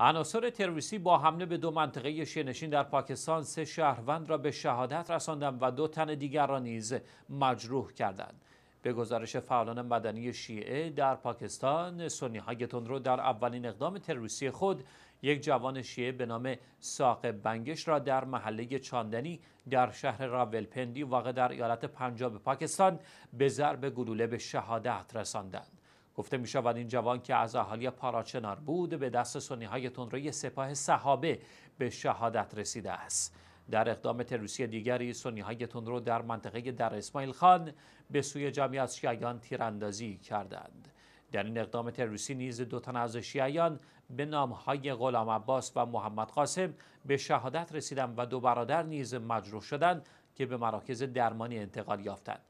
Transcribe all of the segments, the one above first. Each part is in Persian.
عناصر تروریستی با حمله به دو منطقه نشین در پاکستان سه شهروند را به شهادت رساندند و دو تن دیگر را نیز مجروح کردند به گزارش فعالان مدنی شیعه در پاکستان سنی های تندرو در اولین اقدام تروریستی خود یک جوان شیعه به نام ساق بنگش را در محله چاندنی در شهر راولپندی واقع در ایالت پنجاب پاکستان به ضرب گلوله به شهادت رساندند گفته می شود این جوان که از اهالی پاراچنار بود به دست سنی های تندروی سپاه صحابه به شهادت رسیده است در اقدام تروریستی دیگری سنی های تندرو در منطقه در اسماعیل خان به سوی جمعی از شیعیان تیراندازی کردند در این اقدام تروریستی نیز دو تن از شیعیان به های غلام عباس و محمد قاسم به شهادت رسیدند و دو برادر نیز مجروح شدند که به مراکز درمانی انتقال یافتند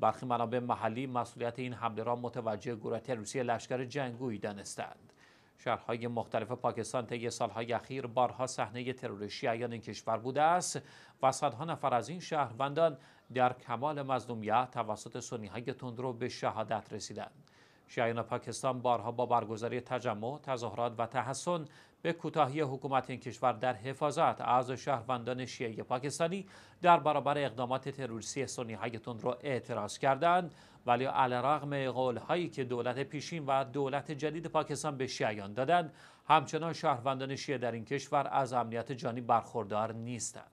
برخی منابع محلی مسئولیت این حمله را متوجه گروه تروریستی لشکر جنگوی دانستند شهرهای مختلف پاکستان طی سالهای اخیر بارها صحنه ترور شیعیان این کشور بوده است و صدها نفر از این شهروندان در کمال مظلومیت توسط سنیهای تندرو به شهادت رسیدند شیعیان پاکستان بارها با برگزاری تجمع، تظاهرات و تحسن به کوتاهی حکومت این کشور در حفاظت از شهروندان شیعه پاکستانی در برابر اقدامات تروریستی سنی های را اعتراض کردند ولی علیرغم قول هایی که دولت پیشین و دولت جدید پاکستان به شیعیان دادند همچنان شهروندان شیعه در این کشور از امنیت جانی برخوردار نیستند